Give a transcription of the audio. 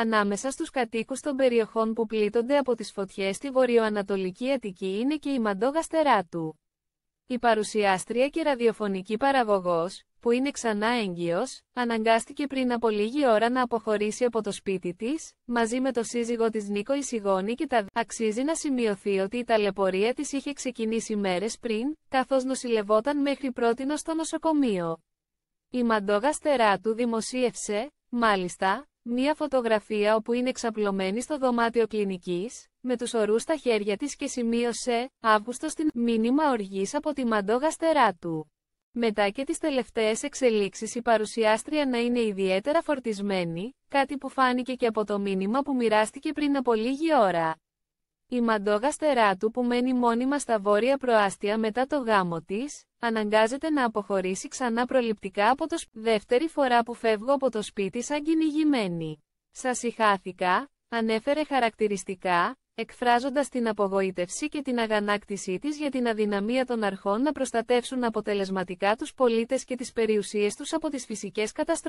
Ανάμεσα στους κατοίκους των περιοχών που πλήττονται από τις φωτιές στη βορειοανατολική Αττική είναι και η Μαντόγα του. Η παρουσιάστρια και ραδιοφωνική παραγωγός, που είναι ξανά έγκυος, αναγκάστηκε πριν από λίγη ώρα να αποχωρήσει από το σπίτι της, μαζί με το σύζυγο της Νίκο Ισηγόνη και τα Αξίζει να σημειωθεί ότι η ταλαιπωρία της είχε ξεκινήσει μέρες πριν, καθώς νοσηλευόταν μέχρι πρότινο στο νοσοκομείο. Η Μαντόγα του δημοσίευσε, μάλιστα, Μία φωτογραφία όπου είναι εξαπλωμένη στο δωμάτιο κλινικής, με τους ορούς στα χέρια της και σημείωσε «Αύγουστο στην μήνυμα οργής από τη μαντόγαστερά του». Μετά και τις τελευταίες εξελίξεις η παρουσιάστρια να είναι ιδιαίτερα φορτισμένη, κάτι που φάνηκε και από το μήνυμα που μοιράστηκε πριν από λίγη ώρα. Η μαντόγαστερά του που μένει μόνιμα στα βόρεια προάστια μετά το γάμο της, αναγκάζεται να αποχωρήσει ξανά προληπτικά από το σπίτι. δεύτερη φορά που φεύγω από το σπίτι σαν κυνηγημένη. Σας ηχάθηκα, ανέφερε χαρακτηριστικά, εκφράζοντας την απογοήτευση και την αγανάκτησή της για την αδυναμία των αρχών να προστατεύσουν αποτελεσματικά τους πολίτες και τις περιουσίες τους από τις φυσικές καταστροφές.